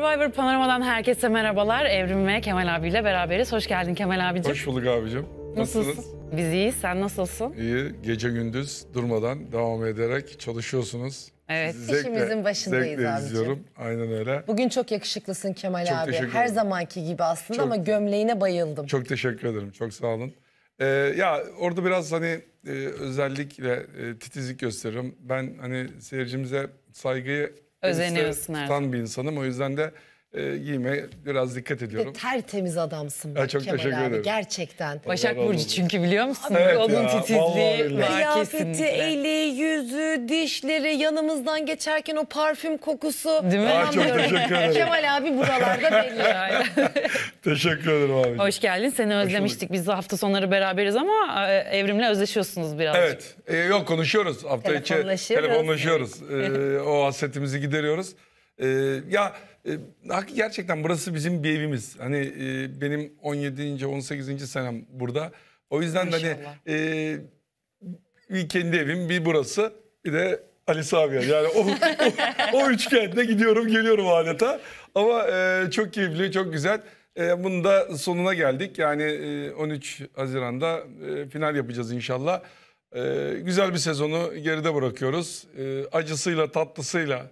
Survivor Panorama'dan herkese merhabalar. Evrim ve Kemal abiyle beraberiz. Hoş geldin Kemal Abiciğim. Hoş bulduk abicim. Nasılsınız? Nasılsın? Biz iyiyiz. Sen nasılsın? İyi. Gece gündüz durmadan devam ederek çalışıyorsunuz. Evet. zevkle, İşimizin başındayız zevkle abicim. izliyorum. Aynen öyle. Bugün çok yakışıklısın Kemal çok abi. Her zamanki gibi aslında çok, ama gömleğine bayıldım. Çok teşekkür ederim. Çok sağ olun. Ee, ya orada biraz hani e, özellikle e, titizlik gösteririm. Ben hani seyircimize saygıyı Özeniyorsun Elbise bir insanım. O yüzden de e, giyime biraz dikkat ediyorum. Tertemiz adamsın Ya çok Kemal teşekkür abi ederim. gerçekten. Başak Burcu çünkü biliyor musun? Evet Onun ya, titizliği billahi. var Kıyafeti, eli, yüzü, dişleri, yanımızdan geçerken o parfüm kokusu. Değil mi? Aa, çok teşekkür ederim. Kemal abi buralarda belli. Teşekkür ederim abi. Hoş geldin. Seni özlemiştik. Biz de hafta sonları beraberiz ama e, Evrim'le özleşiyorsunuz birazcık. Evet. e, yok konuşuyoruz. Hafta içi Telefonlaşıyoruz. telefonlaşıyoruz. E, o hasretimizi gideriyoruz. Ee, ya e, gerçekten burası bizim bir evimiz. Hani e, benim 17. 18. senem burada. O yüzden hani, İnşallah. hani e, bir kendi evim bir burası bir de Ali Sabiha. Yani o, o, o üçgende gidiyorum geliyorum adeta. Ama e, çok keyifli çok güzel. E, bunun da sonuna geldik. Yani e, 13 Haziran'da e, final yapacağız inşallah. E, güzel bir sezonu geride bırakıyoruz. E, acısıyla tatlısıyla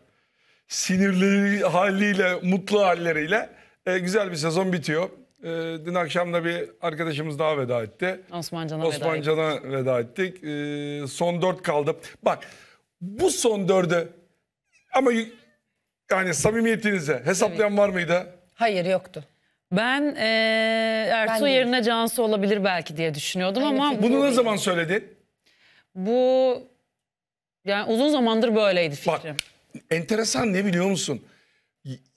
sinirli haliyle, mutlu halleriyle e, güzel bir sezon bitiyor. E, dün akşam da bir arkadaşımız daha veda etti. Osmancan'a Osman veda, Can'a veda ettik. E, son dört kaldı. Bak bu son dördü ama yani samimiyetinize hesaplayan var mıydı? Hayır yoktu. Ben e, Ertuğ Ben yerine Cansu olabilir belki diye düşünüyordum Aynı ama Bunu ne zaman söyledin? bu yani uzun zamandır böyleydi Bak enteresan ne biliyor musun?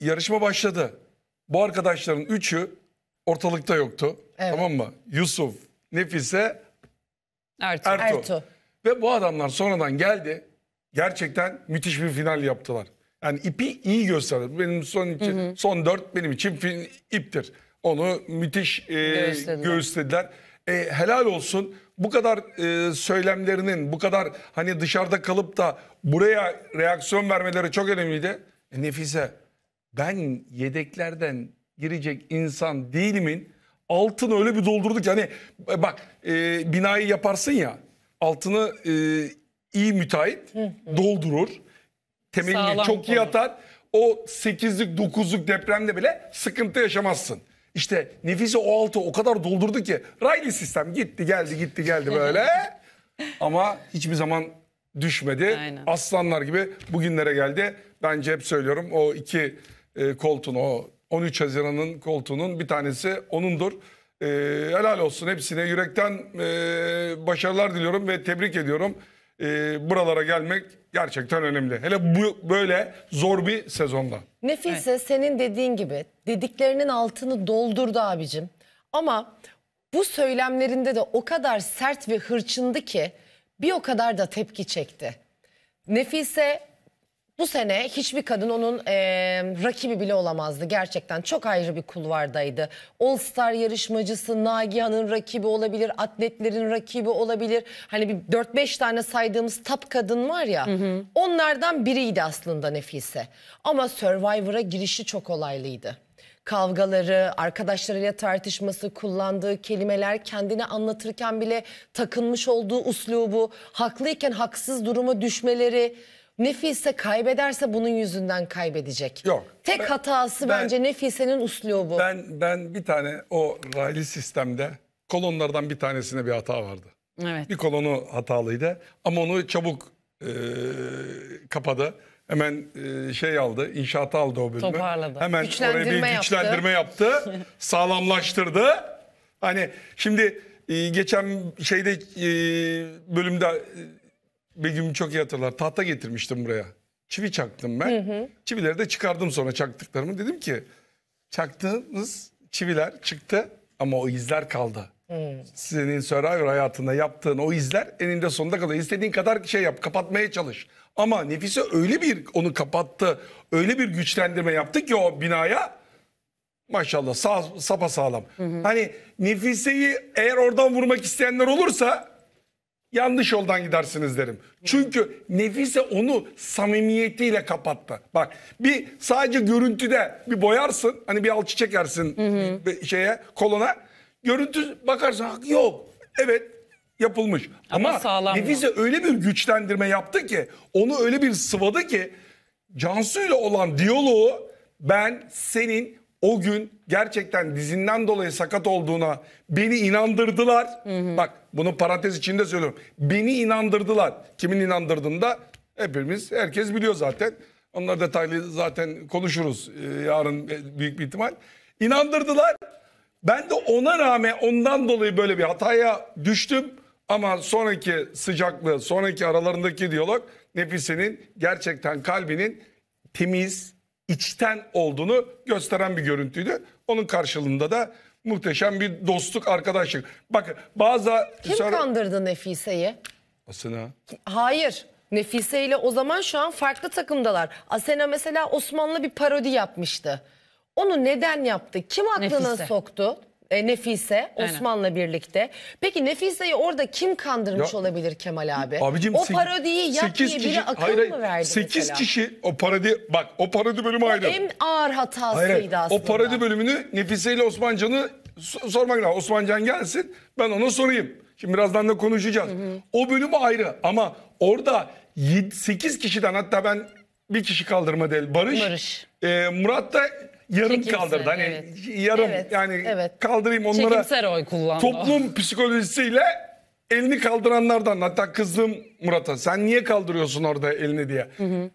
Yarışma başladı. Bu arkadaşların üçü ortalıkta yoktu. Evet. Tamam mı? Yusuf, Nefise, Ertu Ertuğ. Ertuğ. Ve bu adamlar sonradan geldi. Gerçekten müthiş bir final yaptılar. Yani ipi iyi gösterdi. Benim son için, hı hı. son dört benim için iptir. Onu müthiş e, göğüslediler. göğüslediler e, helal olsun bu kadar e, söylemlerinin, bu kadar hani dışarıda kalıp da buraya reaksiyon vermeleri çok önemliydi. E, Nefise ben yedeklerden girecek insan değilimin altını öyle bir doldurduk. Yani e, bak e, binayı yaparsın ya altını e, iyi müteahhit doldurur. Temelini Sağlam çok iyi atar. O 8'lik 9'luk depremde bile sıkıntı yaşamazsın. İşte nefisi o altı o kadar doldurdu ki Riley sistem gitti geldi gitti geldi böyle. Ama hiçbir zaman düşmedi. Aynen. Aslanlar gibi bugünlere geldi. Bence hep söylüyorum o iki e, koltuğun o 13 Haziran'ın koltuğunun bir tanesi onundur. E, helal olsun hepsine yürekten e, başarılar diliyorum ve tebrik ediyorum e, buralara gelmek gerçekten önemli. Hele bu böyle zor bir sezonda. Nefise senin dediğin gibi dediklerinin altını doldurdu abicim. Ama bu söylemlerinde de o kadar sert ve hırçındı ki bir o kadar da tepki çekti. Nefise bu sene hiçbir kadın onun e, rakibi bile olamazdı. Gerçekten çok ayrı bir kulvardaydı. All Star yarışmacısı, Nagihan'ın rakibi olabilir, atletlerin rakibi olabilir. Hani bir 4-5 tane saydığımız tap kadın var ya. Hı hı. Onlardan biriydi aslında Nefise. Ama Survivor'a girişi çok olaylıydı kavgaları, arkadaşlarıyla tartışması, kullandığı kelimeler, kendini anlatırken bile takınmış olduğu uslubu, haklıyken haksız duruma düşmeleri Nefise kaybederse bunun yüzünden kaybedecek. Yok. Tek ben, hatası ben, bence Nefise'nin uslubu. Ben ben bir tane o raylı sistemde kolonlardan bir tanesine bir hata vardı. Evet. Bir kolonu hatalıydı ama onu çabuk e, kapadı. Hemen e, şey aldı, inşaata aldı o bölümü. Toparladı. Hemen güçlendirme oraya bir yaptı. güçlendirme yaptı. sağlamlaştırdı. Hani şimdi e, geçen şeyde e, bölümde e, bir gün çok iyi hatırlar. Tahta getirmiştim buraya. Çivi çaktım ben. Hı hı. Çivileri de çıkardım sonra çaktıklarımı. Dedim ki çaktığınız çiviler çıktı ama o izler kaldı. Hmm. Senin Survivor hayatında yaptığın o izler eninde sonunda kadar istediğin kadar şey yap kapatmaya çalış. Ama Nefise öyle bir onu kapattı öyle bir güçlendirme yaptı ki o binaya maşallah sağ, sapa sağlam. Hı hı. Hani Nefise'yi eğer oradan vurmak isteyenler olursa yanlış yoldan gidersiniz derim. Çünkü Nefise onu samimiyetiyle kapattı. Bak bir sadece görüntüde bir boyarsın hani bir alçı çekersin bir şeye kolona. Görüntü bakarsın yok evet yapılmış. Ama Ama, sağlam Nefise öyle bir güçlendirme yaptı ki onu öyle bir sıvadı ki Cansu ile olan diyaloğu ben senin o gün gerçekten dizinden dolayı sakat olduğuna beni inandırdılar. Hı hı. Bak bunu parantez içinde söylüyorum. Beni inandırdılar. Kimin inandırdığını da hepimiz herkes biliyor zaten. Onlar detaylı zaten konuşuruz ee, yarın e, büyük bir ihtimal. İnandırdılar. Ben de ona rağmen ondan dolayı böyle bir hataya düştüm. Ama sonraki sıcaklığı, sonraki aralarındaki diyalog Nefise'nin gerçekten kalbinin temiz, içten olduğunu gösteren bir görüntüydü. Onun karşılığında da muhteşem bir dostluk, arkadaşlık. Bakın bazı... Kim sonra... kandırdı Nefise'yi? Asena. Hayır. Nefise ile o zaman şu an farklı takımdalar. Asena mesela Osmanlı bir parodi yapmıştı. Onu neden yaptı? Kim aklına Nefise. soktu? e, Nefise Aynen. Osman'la birlikte. Peki Nefise'yi orada kim kandırmış Ya- olabilir Kemal abi? Abicim o sek- parodiyi yap sekiz diye biri kişi- akıl hayır, mı verdi 8 mesela? kişi o parodi bak o parodi bölümü ayrı. En ağır hatasıydı Hayır, aslında. O parodi bölümünü Nefise ile Osmancan'ı so- sormak lazım. Osmancan gelsin ben ona sorayım. Şimdi birazdan da konuşacağız. O bölümü ayrı ama orada 8 kişiden hatta ben bir kişi kaldırma değil Barış. Barış. e, Murat da yarım Çekimsel, kaldırdı. Hani evet. yarım Evet, yani evet. kaldırayım onlara. Çekimsel oy kullandı. Toplum psikolojisiyle elini kaldıranlardan hatta kızdım Murat'a sen niye kaldırıyorsun orada elini diye.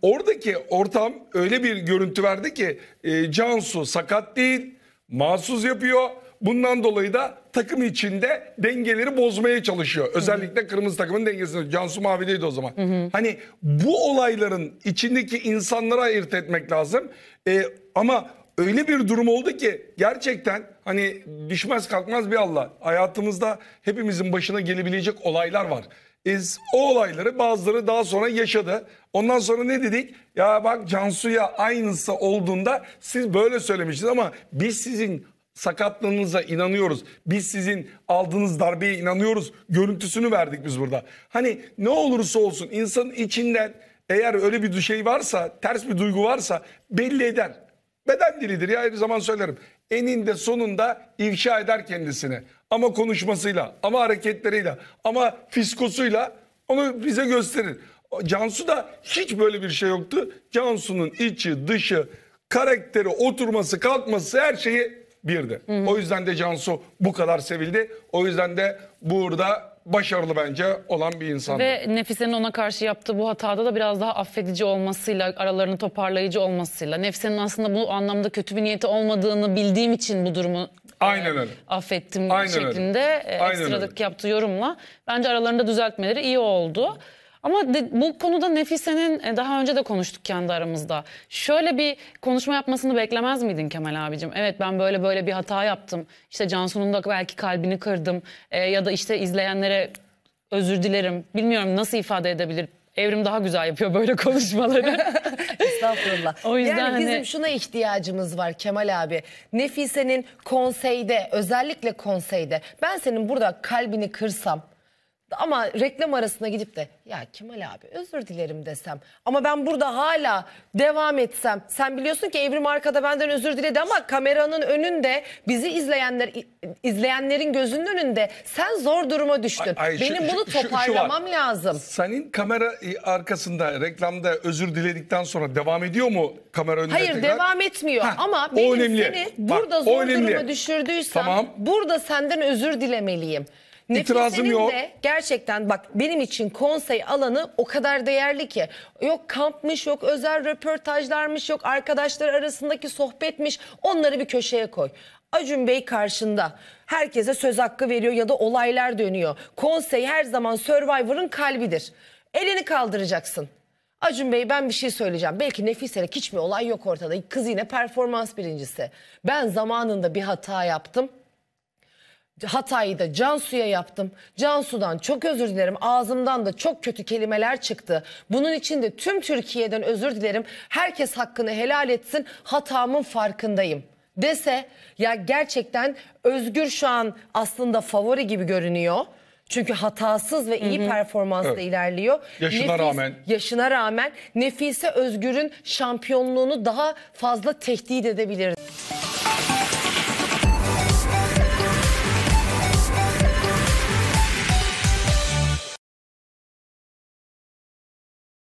Oradaki ortam öyle bir görüntü verdi ki e, Cansu sakat değil mahsus yapıyor. Bundan dolayı da takım içinde dengeleri bozmaya çalışıyor. Özellikle kırmızı takımın dengesini. Cansu Mavi'deydi o zaman. Hani bu olayların içindeki insanlara ayırt etmek lazım. E, ama öyle bir durum oldu ki gerçekten hani düşmez kalkmaz bir Allah. Hayatımızda hepimizin başına gelebilecek olaylar var. Biz e, o olayları bazıları daha sonra yaşadı. Ondan sonra ne dedik? Ya bak Cansu'ya aynısı olduğunda siz böyle söylemiştiniz ama biz sizin sakatlığınıza inanıyoruz. Biz sizin aldığınız darbeye inanıyoruz. Görüntüsünü verdik biz burada. Hani ne olursa olsun insanın içinden eğer öyle bir şey varsa, ters bir duygu varsa belli eder beden dilidir ya her zaman söylerim. Eninde sonunda ifşa eder kendisini. Ama konuşmasıyla, ama hareketleriyle, ama fiskosuyla onu bize gösterir. Cansu da hiç böyle bir şey yoktu. Cansu'nun içi, dışı, karakteri, oturması, kalkması her şeyi birdi. Hı hı. O yüzden de Cansu bu kadar sevildi. O yüzden de burada başarılı bence olan bir insan Ve Nefise'nin ona karşı yaptığı bu hatada da biraz daha affedici olmasıyla, aralarını toparlayıcı olmasıyla. Nefise'nin aslında bu anlamda kötü bir niyeti olmadığını bildiğim için bu durumu e, Aynen öyle. affettim Aynen şeklinde e, öyle. Aynen ekstradık öyle. yaptığı yorumla. Bence aralarında düzeltmeleri iyi oldu. Ama de, bu konuda Nefise'nin e, daha önce de konuştuk kendi aramızda. Şöyle bir konuşma yapmasını beklemez miydin Kemal abicim? Evet ben böyle böyle bir hata yaptım. İşte Cansu'nun da belki kalbini kırdım. E, ya da işte izleyenlere özür dilerim. Bilmiyorum nasıl ifade edebilir. Evrim daha güzel yapıyor böyle konuşmaları. Estağfurullah. O yüzden yani hani- bizim hani... şuna ihtiyacımız var Kemal abi. Nefise'nin konseyde özellikle konseyde ben senin burada kalbini kırsam ama reklam arasına gidip de ya Kemal abi özür dilerim desem ama ben burada hala devam etsem sen biliyorsun ki Evrim arkada benden özür diledi ama kameranın önünde bizi izleyenler izleyenlerin gözünün önünde sen zor duruma düştün. Ay, ay, şu- Benim bunu şu- şu- şu toparlamam lazım. Senin kamera arkasında reklamda özür diledikten sonra devam ediyor mu kamera önünde? Hayır tekrar? devam etmiyor Heh, ama o benim önemli. seni burada o zor önemli. duruma düşürdüysem Tamam. burada senden özür dilemeliyim. İtirazım yok. de gerçekten bak benim için konsey alanı o kadar değerli ki. Yok kampmış, yok özel röportajlarmış, yok arkadaşlar arasındaki sohbetmiş. Onları bir köşeye koy. Acun Bey karşında. Herkese söz hakkı veriyor ya da olaylar dönüyor. Konsey her zaman Survivor'ın kalbidir. Elini kaldıracaksın. Acun Bey ben bir şey söyleyeceğim. Belki Nefise'lik hiçbir olay yok ortada. Kız yine performans birincisi. Ben zamanında bir hata yaptım. Hatay'ı da Cansu'ya yaptım. Cansu'dan çok özür dilerim. Ağzımdan da çok kötü kelimeler çıktı. Bunun için de tüm Türkiye'den özür dilerim. Herkes hakkını helal etsin. Hatamın farkındayım dese ya gerçekten Özgür şu an aslında favori gibi görünüyor. Çünkü hatasız ve iyi performansla Evet. ilerliyor. Yaşına rağmen. Yaşına rağmen Nefise Özgür'ün şampiyonluğunu daha fazla tehdit edebilir.